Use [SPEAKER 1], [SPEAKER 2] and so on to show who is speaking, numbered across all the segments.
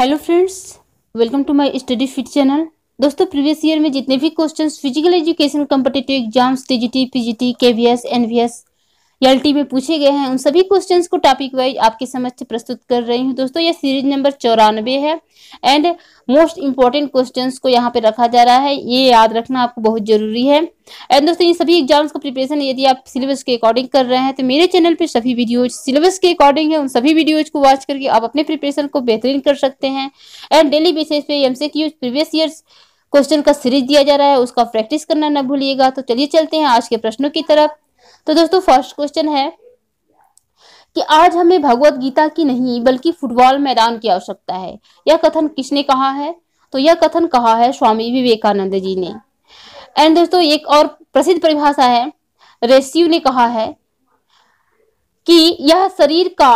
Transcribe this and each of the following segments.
[SPEAKER 1] hello friends welcome to my study fit channel दोस्तों previous year में जितने भी questions physical education competitive exams T T P G S N V S LT में पूछे गए हैं उन सभी क्वेश्चंस को टॉपिक वाइज आपके समक्ष प्रस्तुत कर रही हूँ दोस्तों ये सीरीज नंबर चौरानवे है एंड मोस्ट इंपॉर्टेंट क्वेश्चंस को यहाँ पे रखा जा रहा है ये याद रखना आपको बहुत जरूरी है एंड दोस्तों ये सभी एग्जाम्स का प्रिपरेशन यदि आप सिलेबस के अकॉर्डिंग कर रहे हैं तो मेरे चैनल पर सभी वीडियोज सिलेबस के अकॉर्डिंग है उन सभी वीडियोज को वॉच करके आप अपने प्रिपरेशन को बेहतरीन कर सकते हैं एंड डेली बेसिस पे एमसीक्यूज प्रीवियस ईयर्स क्वेश्चन का सीरीज दिया जा रहा है उसका प्रैक्टिस करना ना भूलिएगा तो चलिए चलते हैं आज के प्रश्नों की तरफ तो दोस्तों फर्स्ट क्वेश्चन है कि आज हमें भगवत गीता की नहीं बल्कि फुटबॉल मैदान की आवश्यकता है यह कथन किसने कहा है तो यह कथन कहा है स्वामी विवेकानंद जी ने एंड दोस्तों एक और प्रसिद्ध परिभाषा है रेस्यू ने कहा है कि यह शरीर का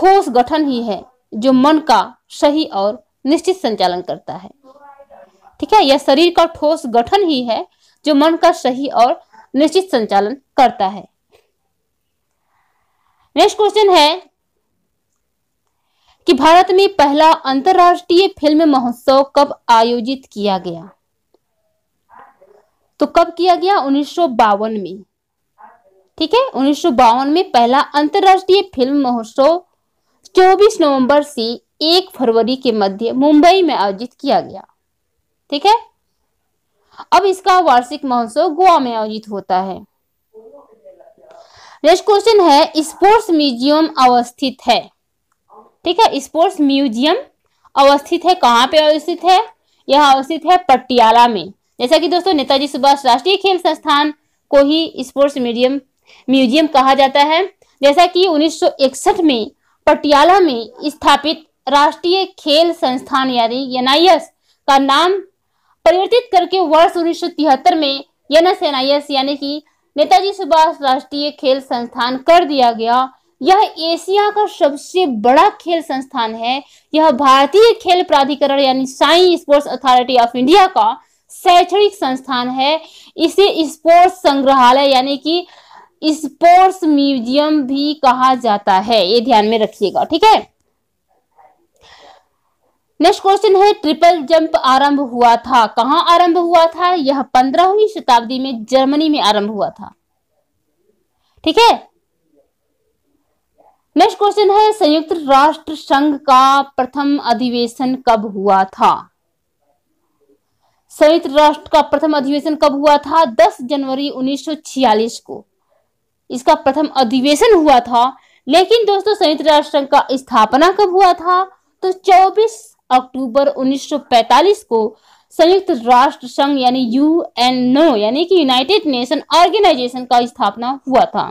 [SPEAKER 1] ठोस गठन ही है जो मन का सही और निश्चित संचालन करता है ठीक है यह शरीर का ठोस गठन ही है जो मन का सही और निश्चित संचालन करता है नेक्स्ट क्वेश्चन है कि भारत में पहला अंतर्राष्ट्रीय फिल्म महोत्सव कब आयोजित किया गया तो कब किया गया उन्नीस में ठीक है उन्नीस में पहला अंतरराष्ट्रीय फिल्म महोत्सव 24 नवंबर से 1 फरवरी के मध्य मुंबई में आयोजित किया गया ठीक है अब इसका वार्षिक महोत्सव गोवा में आयोजित होता है नेक्स्ट क्वेश्चन है स्पोर्ट्स म्यूजियम अवस्थित है ठीक है स्पोर्ट्स म्यूजियम अवस्थित है कहाँ पे अवस्थित है यह अवस्थित है पटियाला में जैसा कि दोस्तों नेताजी सुभाष राष्ट्रीय खेल संस्थान को ही स्पोर्ट्स म्यूजियम म्यूजियम कहा जाता है जैसा कि 1961 में पटियाला में स्थापित राष्ट्रीय खेल संस्थान यानी एनआईएस का नाम परिवर्तित करके वर्ष उन्नीस में एस यानी कि नेताजी सुभाष राष्ट्रीय खेल संस्थान कर दिया गया यह एशिया का सबसे बड़ा खेल संस्थान है यह भारतीय खेल प्राधिकरण यानी SAI sports authority of India का शैक्षणिक संस्थान है इसे स्पोर्ट्स संग्रहालय यानी कि स्पोर्ट्स म्यूजियम भी कहा जाता है ये ध्यान में रखिएगा ठीक है नेक्स्ट क्वेश्चन है ट्रिपल जंप आरंभ हुआ था कहाँ आरंभ हुआ था यह पंद्रहवीं शताब्दी में जर्मनी में आरंभ हुआ था ठीक है नेक्स्ट क्वेश्चन है संयुक्त राष्ट्र संघ का प्रथम अधिवेशन कब हुआ था संयुक्त राष्ट्र का प्रथम अधिवेशन कब हुआ था 10 जनवरी 1946 को इसका प्रथम अधिवेशन हुआ था लेकिन दोस्तों संयुक्त राष्ट्र संघ का स्थापना कब हुआ था तो 24 अक्टूबर 1945 को संयुक्त राष्ट्र संघ यानी यू एन यानी कि यूनाइटेड नेशन ऑर्गेनाइजेशन का स्थापना हुआ था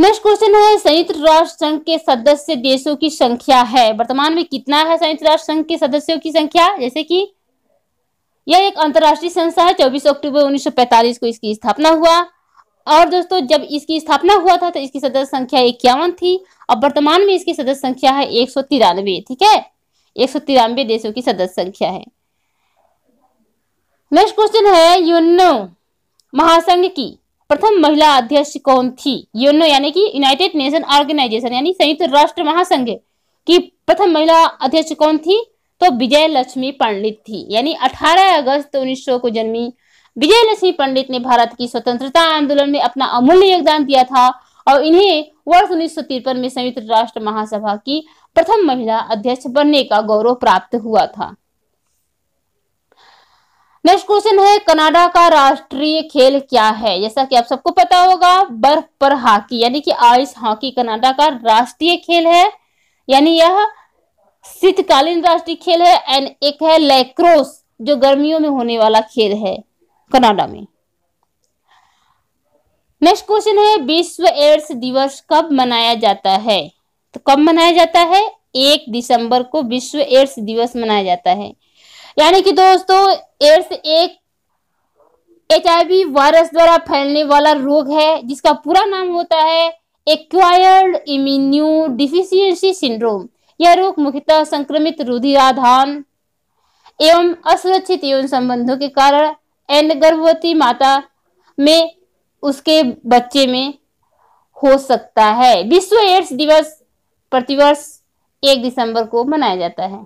[SPEAKER 1] नेक्स्ट क्वेश्चन है संयुक्त राष्ट्र संघ के सदस्य देशों की संख्या है वर्तमान में कितना है संयुक्त राष्ट्र संघ के सदस्यों की संख्या जैसे कि यह एक अंतरराष्ट्रीय संस्था है 24 अक्टूबर 1945 को इसकी स्थापना हुआ और दोस्तों जब इसकी स्थापना हुआ था तो इसकी सदस्य संख्या इक्यावन थी और वर्तमान में इसकी सदस्य संख्या है एक सौ तिरानवे ठीक है एक सौ तिरानवे देशों की सदस्य संख्या है नेक्स्ट क्वेश्चन है यूनो महासंघ की प्रथम महिला अध्यक्ष कौन थी यूनो यानी कि यूनाइटेड नेशन ऑर्गेनाइजेशन यानी संयुक्त राष्ट्र महासंघ की प्रथम महिला अध्यक्ष कौन थी तो विजय लक्ष्मी पंडित थी यानी 18 अगस्त उन्नीस को जन्मी विजयलक्ष्मी पंडित ने भारत की स्वतंत्रता आंदोलन में अपना अमूल्य योगदान दिया था और इन्हें वर्ष उन्नीस में संयुक्त राष्ट्र महासभा की प्रथम महिला अध्यक्ष बनने का गौरव प्राप्त हुआ था नेक्स्ट क्वेश्चन है कनाडा का राष्ट्रीय खेल क्या है जैसा कि आप सबको पता होगा बर्फ पर हॉकी यानी कि आइस हॉकी कनाडा का राष्ट्रीय खेल है यानी यह शीतकालीन राष्ट्रीय खेल है एंड एक है लैक्रोस जो गर्मियों में होने वाला खेल है कनाडा में नेक्स्ट क्वेश्चन है विश्व एड्स दिवस कब मनाया जाता है तो कब मनाया जाता है एक दिसंबर को विश्व एड्स दिवस मनाया जाता है यानी कि दोस्तों एड्स एक एच वायरस द्वारा फैलने वाला रोग है जिसका पूरा नाम होता है एक्वायर्ड इम्यून्यू डिफिशियंसी सिंड्रोम यह रोग मुख्यतः संक्रमित रुधिराधान एवं असुरक्षित यौन संबंधों के कारण एंड गर्भवती माता में उसके बच्चे में हो सकता है विश्व एड्स दिवस प्रतिवर्ष एक दिसंबर को मनाया जाता है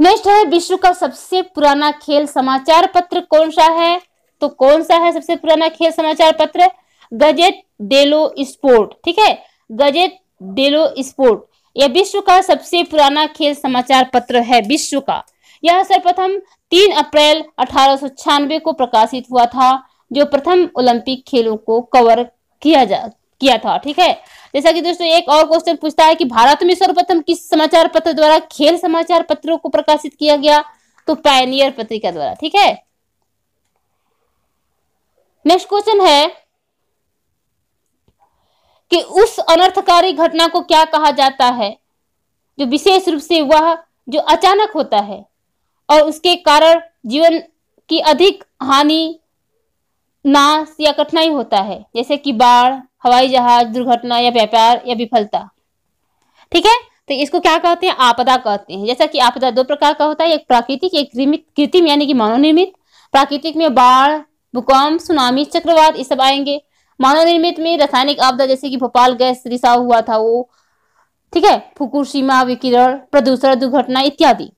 [SPEAKER 1] नेक्स्ट है विश्व का सबसे पुराना खेल समाचार पत्र कौन सा है तो कौन सा है सबसे पुराना खेल समाचार पत्र गजेट डेलो स्पोर्ट ठीक है गजेट डेलो स्पोर्ट यह विश्व का सबसे पुराना खेल समाचार पत्र है विश्व का यह सर्वप्रथम तीन अप्रैल अठारह को प्रकाशित हुआ था जो प्रथम ओलंपिक खेलों को कवर किया जा किया था ठीक है जैसा कि दोस्तों एक और क्वेश्चन पूछता है कि भारत में सर्वप्रथम किस समाचार पत्र द्वारा खेल समाचार पत्रों को प्रकाशित किया गया तो पायनियर पत्रिका द्वारा ठीक है नेक्स्ट क्वेश्चन है कि उस अनर्थकारी घटना को क्या कहा जाता है जो विशेष रूप से वह जो अचानक होता है और उसके कारण जीवन की अधिक हानि नाश या कठिनाई होता है जैसे कि बाढ़ हवाई जहाज दुर्घटना या व्यापार या विफलता ठीक है तो इसको क्या कहते हैं आपदा कहते हैं जैसा कि आपदा दो प्रकार का होता है एक प्राकृतिक एक कृत्रिम यानी कि मानव निर्मित प्राकृतिक में बाढ़ भूकंप सुनामी चक्रवात ये सब आएंगे मानव निर्मित में रासायनिक आपदा जैसे कि भोपाल गैस रिसाव हुआ था वो ठीक है सीमा विकिरण प्रदूषण दुर्घटना इत्यादि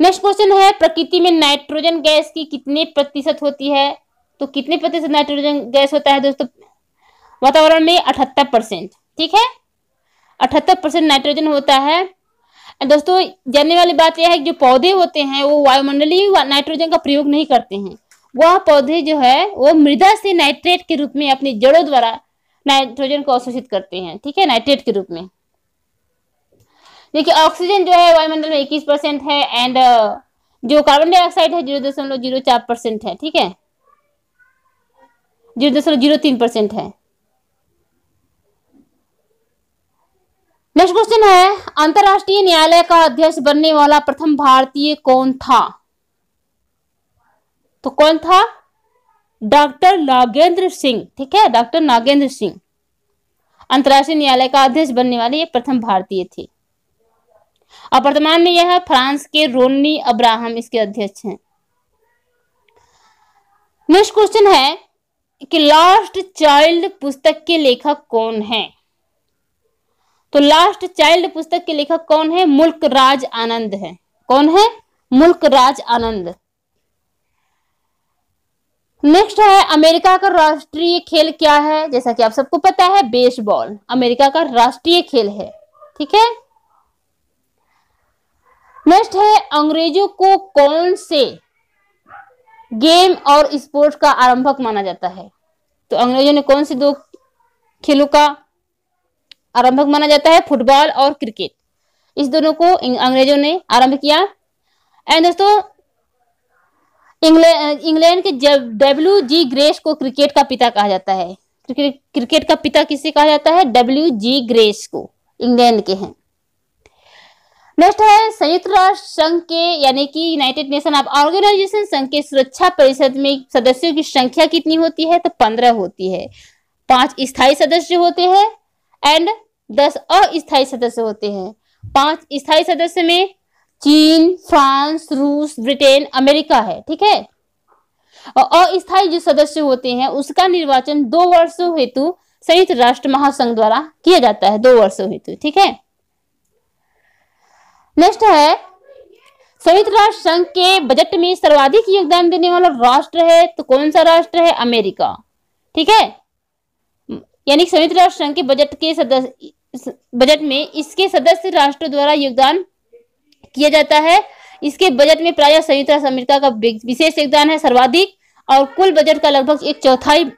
[SPEAKER 1] नेक्स्ट क्वेश्चन है प्रकृति में नाइट्रोजन गैस की कितने प्रतिशत होती है तो कितने प्रतिशत नाइट्रोजन गैस होता है दोस्तों वातावरण में अठहत्तर परसेंट ठीक है अठहत्तर परसेंट नाइट्रोजन होता है दोस्तों जानने वाली बात यह है जो पौधे होते हैं वो वायुमंडलीय नाइट्रोजन का प्रयोग नहीं करते हैं वह पौधे जो है वो मृदा से नाइट्रेट के रूप में अपनी जड़ों द्वारा नाइट्रोजन को अवशोषित करते हैं ठीक है नाइट्रेट के रूप में देखिए ऑक्सीजन जो है वायुमंडल में इक्कीस परसेंट है एंड uh, जो कार्बन डाइऑक्साइड है जीरो दशमलव जीरो चार परसेंट है ठीक है जीरो दशमलव जीरो तीन परसेंट है नेक्स्ट क्वेश्चन है अंतरराष्ट्रीय न्यायालय का अध्यक्ष बनने वाला प्रथम भारतीय कौन था तो कौन था डॉक्टर नागेंद्र सिंह ठीक है डॉक्टर नागेंद्र सिंह अंतर्राष्ट्रीय न्यायालय का अध्यक्ष बनने वाले ये प्रथम भारतीय थे और वर्तमान में यह फ्रांस के रोनी अब्राहम इसके अध्यक्ष हैं नेक्स्ट क्वेश्चन है कि लास्ट चाइल्ड पुस्तक के लेखक कौन है तो लास्ट चाइल्ड पुस्तक के लेखक कौन है मुल्क राज आनंद है कौन है मुल्क राज आनंद नेक्स्ट है अमेरिका का राष्ट्रीय खेल क्या है जैसा कि आप सबको पता है बेसबॉल अमेरिका का राष्ट्रीय खेल है ठीक है नेक्स्ट है अंग्रेजों को कौन से गेम और स्पोर्ट का आरंभक माना जाता है तो अंग्रेजों ने कौन से दो खेलों का आरंभक माना जाता है फुटबॉल और क्रिकेट इस दोनों को अंग्रेजों ने आरंभ किया एंड दोस्तों इंग्लैंड इंग्लैंड के जब डब्ल्यू जी ग्रेस को क्रिकेट का पिता कहा जाता है क्रिकेट क्रिकेट का पिता किसे कहा जाता है डब्ल्यू जी ग्रेस को इंग्लैंड के हैं नेक्स्ट है संयुक्त राष्ट्र संघ के यानी कि यूनाइटेड नेशन ऑफ ऑर्गेनाइजेशन संघ के सुरक्षा परिषद में सदस्यों की संख्या कितनी होती है तो पंद्रह होती है पांच स्थायी सदस्य होते हैं एंड दस अस्थायी सदस्य होते हैं पांच स्थायी सदस्य में चीन फ्रांस रूस ब्रिटेन अमेरिका है ठीक है और अस्थायी जो सदस्य होते हैं उसका निर्वाचन दो वर्षों हेतु संयुक्त राष्ट्र महासंघ द्वारा किया जाता है दो वर्षों हेतु ठीक है नेक्स्ट है संयुक्त राष्ट्र संघ के बजट में सर्वाधिक योगदान देने वाला राष्ट्र है तो कौन सा राष्ट्र है अमेरिका ठीक है यानी संयुक्त राष्ट्र संघ के बजट के सदस्य बजट में इसके सदस्य राष्ट्र द्वारा योगदान किया जाता है इसके बजट में प्राय संयुक्त राष्ट्र अमेरिका का विशेष योगदान है सर्वाधिक और कुल बजट का लगभग एक चौथाई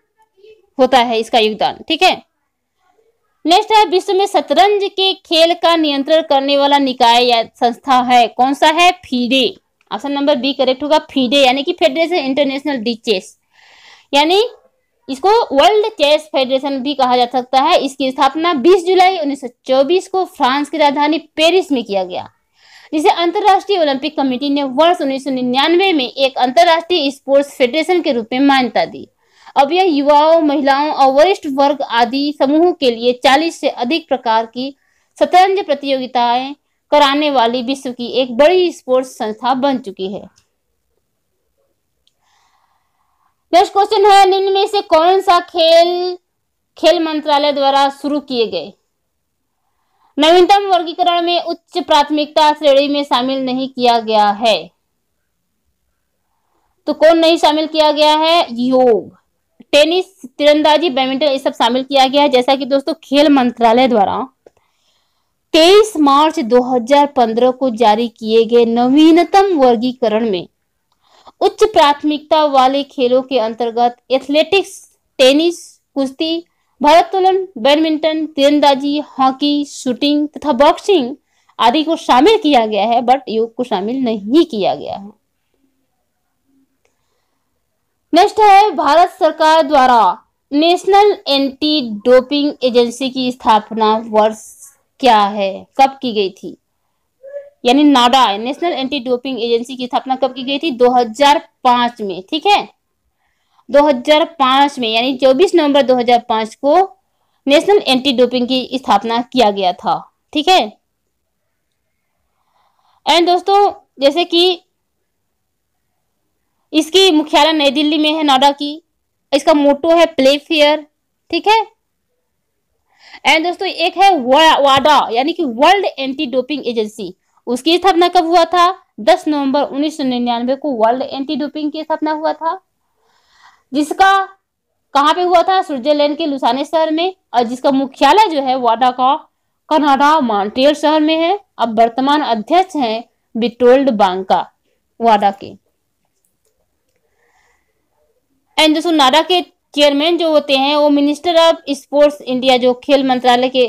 [SPEAKER 1] होता है इसका योगदान ठीक है नेक्स्ट है विश्व में शतरंज के खेल का नियंत्रण करने वाला निकाय या संस्था है कौन सा है FIDE option number B correct होगा फीडे यानी कि फेडरेशन इंटरनेशनल डी चेस यानी इसको वर्ल्ड चेस फेडरेशन भी कहा जा सकता है इसकी स्थापना 20 जुलाई 1924 को फ्रांस की राजधानी पेरिस में किया गया जिसे अंतरराष्ट्रीय ओलंपिक कमेटी ने वर्ष उन्नीस में एक अंतर्राष्ट्रीय स्पोर्ट्स फेडरेशन के रूप में मान्यता दी अब यह युवाओं महिलाओं और वरिष्ठ वर्ग आदि समूहों के लिए 40 से अधिक प्रकार की शतरंज प्रतियोगिताएं कराने वाली विश्व की एक बड़ी स्पोर्ट्स संस्था बन चुकी है नेक्स्ट क्वेश्चन है निम्न में से कौन सा खेल खेल मंत्रालय द्वारा शुरू किए गए नवीनतम वर्गीकरण में उच्च प्राथमिकता श्रेणी में शामिल नहीं किया गया है तो कौन नहीं शामिल किया गया है योग टेनिस तिरंदाजी बैडमिंटन ये सब शामिल किया गया है जैसा कि दोस्तों खेल मंत्रालय द्वारा तेईस मार्च 2015 को जारी किए गए नवीनतम वर्गीकरण में उच्च प्राथमिकता वाले खेलों के अंतर्गत एथलेटिक्स टेनिस कुश्ती भारोत्तोलन बैडमिंटन तिरंदाजी हॉकी शूटिंग तथा बॉक्सिंग आदि को शामिल किया गया है बट योग को शामिल नहीं किया गया है नेक्स्ट है भारत सरकार द्वारा नेशनल एंटी डोपिंग एजेंसी की स्थापना वर्ष क्या है कब की गई थी यानी NADA national anti doping agency की स्थापना कब की गई थी 2005 में ठीक है 2005 में यानी 24 नवंबर 2005 को नेशनल एंटी डोपिंग की स्थापना किया गया था ठीक है एंड दोस्तों जैसे कि इसकी मुख्यालय नई दिल्ली में है नाडा की इसका मोटो है प्ले फेयर ठीक है एंड दोस्तों एक है वाडा यानी कि वर्ल्ड एंटी डोपिंग एजेंसी उसकी स्थापना कब हुआ था 10 नवंबर 1999 को वर्ल्ड एंटी डोपिंग की स्थापना हुआ था जिसका कहाँ पे हुआ था स्विट्जरलैंड के लुसाने शहर में और जिसका मुख्यालय जो है वाडा का कनाडा मॉन्ट्रियल शहर में है अब वर्तमान अध्यक्ष हैं बिटोल्ड बांका वाडा के एंड दोस्तों नाडा के चेयरमैन जो होते हैं वो मिनिस्टर ऑफ स्पोर्ट्स इंडिया जो खेल मंत्रालय के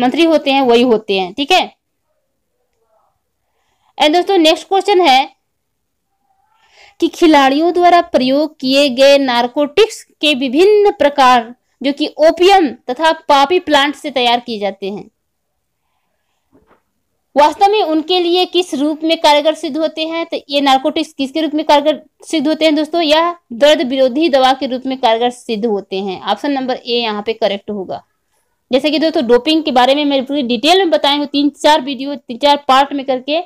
[SPEAKER 1] मंत्री होते हैं वही होते हैं ठीक है एंड दोस्तों नेक्स्ट क्वेश्चन है कि खिलाड़ियों द्वारा प्रयोग किए गए नार्कोटिक्स के विभिन्न प्रकार जो कि ओपियम तथा पापी प्लांट से तैयार किए जाते हैं वास्तव में उनके लिए किस रूप में कारगर सिद्ध होते हैं तो ये नार्कोटिक्स किसके रूप में कारगर सिद्ध होते हैं दोस्तों या दर्द विरोधी दवा के रूप में कारगर सिद्ध होते हैं ऑप्शन नंबर ए यहाँ पे करेक्ट होगा जैसे कि दोस्तों डोपिंग के बारे में मैं पूरी डिटेल में बताएंगे तीन चार वीडियो तीन चार पार्ट में करके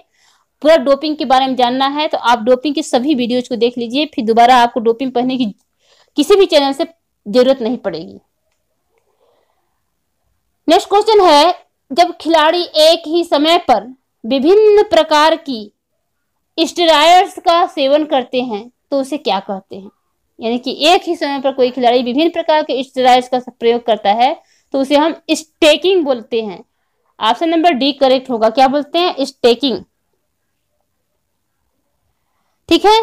[SPEAKER 1] पूरा डोपिंग के बारे में जानना है तो आप डोपिंग के सभी वीडियोज को देख लीजिए फिर दोबारा आपको डोपिंग पढ़ने की किसी भी चैनल से जरूरत नहीं पड़ेगी नेक्स्ट क्वेश्चन है जब खिलाड़ी एक ही समय पर विभिन्न प्रकार की स्टेरायड्स का सेवन करते हैं तो उसे क्या कहते हैं यानी कि एक ही समय पर कोई खिलाड़ी विभिन्न प्रकार के स्टेरायड्स का प्रयोग करता है तो उसे हम स्टेकिंग बोलते हैं ऑप्शन नंबर डी करेक्ट होगा क्या बोलते हैं स्टेकिंग ठीक है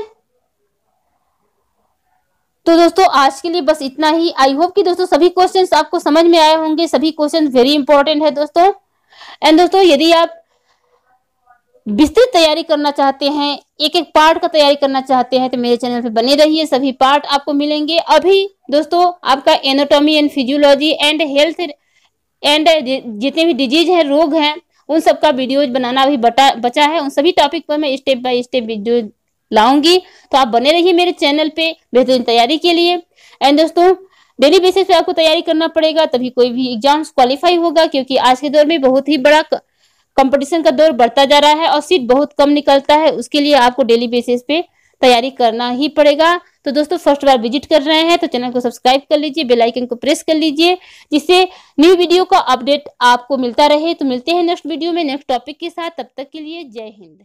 [SPEAKER 1] तो दोस्तों आज के लिए बस इतना ही आई होप कि दोस्तों सभी क्वेश्चन आपको समझ में आए होंगे सभी क्वेश्चन वेरी इंपॉर्टेंट है दोस्तों एंड दोस्तों यदि आप विस्तृत तैयारी करना चाहते हैं एक एक पार्ट का तैयारी करना चाहते हैं तो मेरे चैनल पे बने रहिए सभी पार्ट आपको मिलेंगे अभी दोस्तों आपका anatomy and physiology and health and जितने भी डिजीज हैं रोग हैं उन सबका वीडियोज बनाना अभी बचा है उन सभी टॉपिक पर मैं स्टेप बाय स्टेप वीडियो लाऊंगी तो आप बने रहिए मेरे चैनल पे बेहतरीन तैयारी के लिए एंड दोस्तों डेली बेसिस पे आपको तैयारी करना पड़ेगा तभी कोई भी एग्जाम क्वालिफाई होगा क्योंकि आज के दौर में बहुत ही बड़ा कंपटीशन का दौर बढ़ता जा रहा है और सीट बहुत कम निकलता है उसके लिए आपको डेली बेसिस पे तैयारी करना ही पड़ेगा तो दोस्तों फर्स्ट बार विजिट कर रहे हैं तो चैनल को सब्सक्राइब कर लीजिए बेल आइकन को प्रेस कर लीजिए जिससे न्यू वीडियो का अपडेट आपको मिलता रहे तो मिलते हैं नेक्स्ट वीडियो में नेक्स्ट टॉपिक के साथ तब तक के लिए जय हिंद